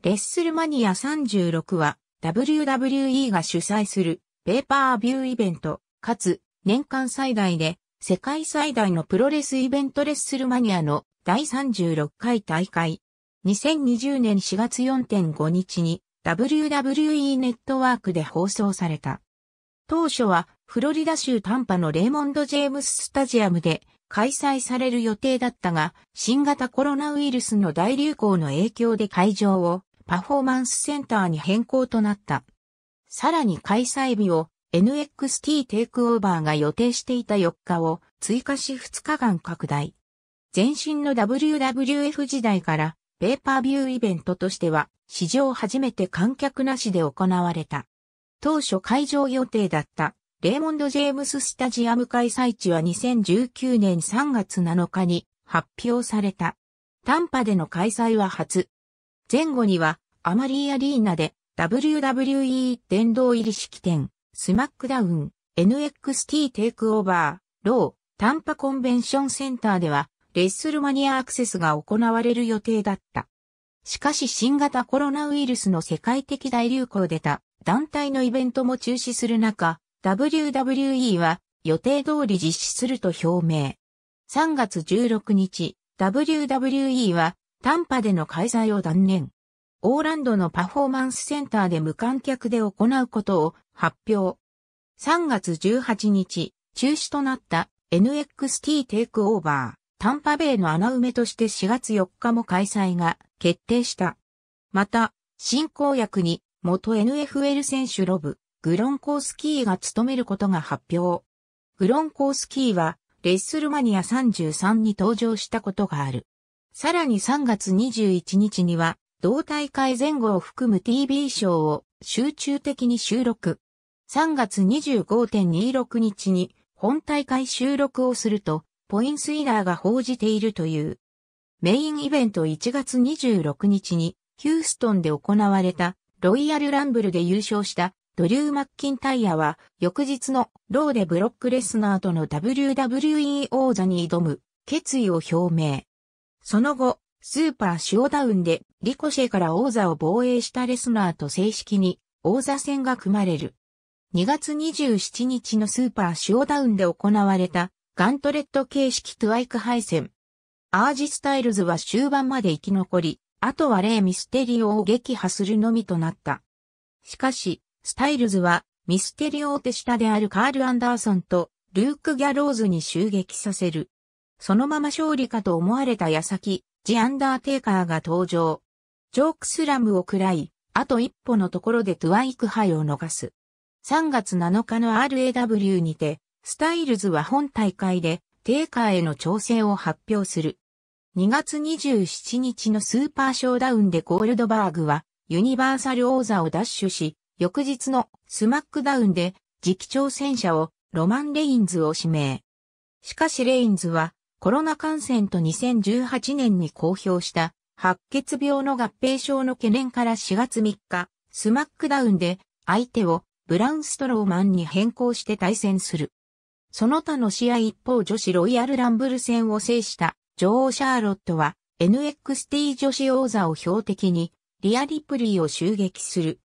レッスルマニア36は WWE が主催するペーパービューイベント、かつ年間最大で世界最大のプロレスイベントレッスルマニアの第36回大会。2020年4月4.5日に WWE ネットワークで放送された。当初はフロリダ州タンパのレーモンド・ジェームス・スタジアムで開催される予定だったが、新型コロナウイルスの大流行の影響で会場をパフォーマンスセンターに変更となった。さらに開催日を NXT テイクオーバーが予定していた4日を追加し2日間拡大。前身の WWF 時代からペーパービューイベントとしては史上初めて観客なしで行われた。当初会場予定だったレーモンド・ジェームス・スタジアム開催地は2019年3月7日に発表された。ンパでの開催は初。前後には、アマリーアリーナで WWE 殿堂入り式典、スマックダウン、NXT テイクオーバー、ロー、タンパコンベンションセンターでは、レッスルマニアアクセスが行われる予定だった。しかし新型コロナウイルスの世界的大流行でた団体のイベントも中止する中、WWE は予定通り実施すると表明。3月16日、WWE はタンパでの開催を断念。オーランドのパフォーマンスセンターで無観客で行うことを発表。3月18日、中止となった NXT テイクオーバー、タンパベイの穴埋めとして4月4日も開催が決定した。また、進行役に元 NFL 選手ロブ、グロンコースキーが務めることが発表。グロンコースキーは、レッスルマニア33に登場したことがある。さらに3月21日には、同大会前後を含む TV ショーを集中的に収録。3月25.26日に本大会収録をすると、ポインスイラーが報じているという。メインイベント1月26日に、ヒューストンで行われたロイヤルランブルで優勝したドリュー・マッキンタイヤは、翌日のローでブロックレスナーとの WWE 王座に挑む決意を表明。その後、スーパーシオダウンでリコシェから王座を防衛したレスナーと正式に王座戦が組まれる。2月27日のスーパーシオダウンで行われたガントレット形式トゥアイク敗戦。アージスタイルズは終盤まで生き残り、あとはレイ・ミステリオを撃破するのみとなった。しかし、スタイルズはミステリオを手下であるカール・アンダーソンとルーク・ギャローズに襲撃させる。そのまま勝利かと思われた矢先、ジ・アンダーテイカーが登場。ジョークスラムを喰らい、あと一歩のところでトゥワイク杯を逃す。3月7日の RAW にて、スタイルズは本大会で、テイカーへの調整を発表する。2月27日のスーパーショーダウンでゴールドバーグは、ユニバーサル王座を奪取し、翌日のスマックダウンで、次期挑戦者をロマン・レインズを指名。しかしレインズはコロナ感染と2018年に公表した白血病の合併症の懸念から4月3日、スマックダウンで相手をブラウンストローマンに変更して対戦する。その他の試合一方女子ロイヤルランブル戦を制した女王シャーロットは NXT 女子王座を標的にリアリプリーを襲撃する。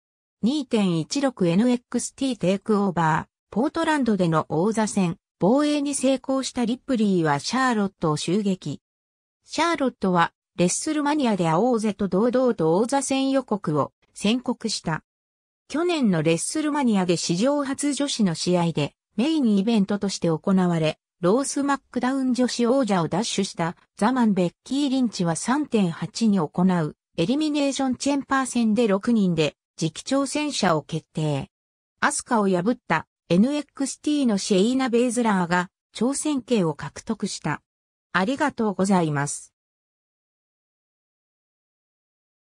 2.16NXT テイクオーバー、ポートランドでの王座戦、防衛に成功したリップリーはシャーロットを襲撃。シャーロットはレッスルマニアで青おと堂々と王座戦予告を宣告した。去年のレッスルマニアで史上初女子の試合でメインイベントとして行われ、ロースマックダウン女子王者を奪取したザマン・ベッキー・リンチは3.8に行うエリミネーションチェンパー戦で6人で次期挑戦者を決定。アスカを破った NXT のシェイナ・ベイズラーが挑戦権を獲得した。ありがとうございます。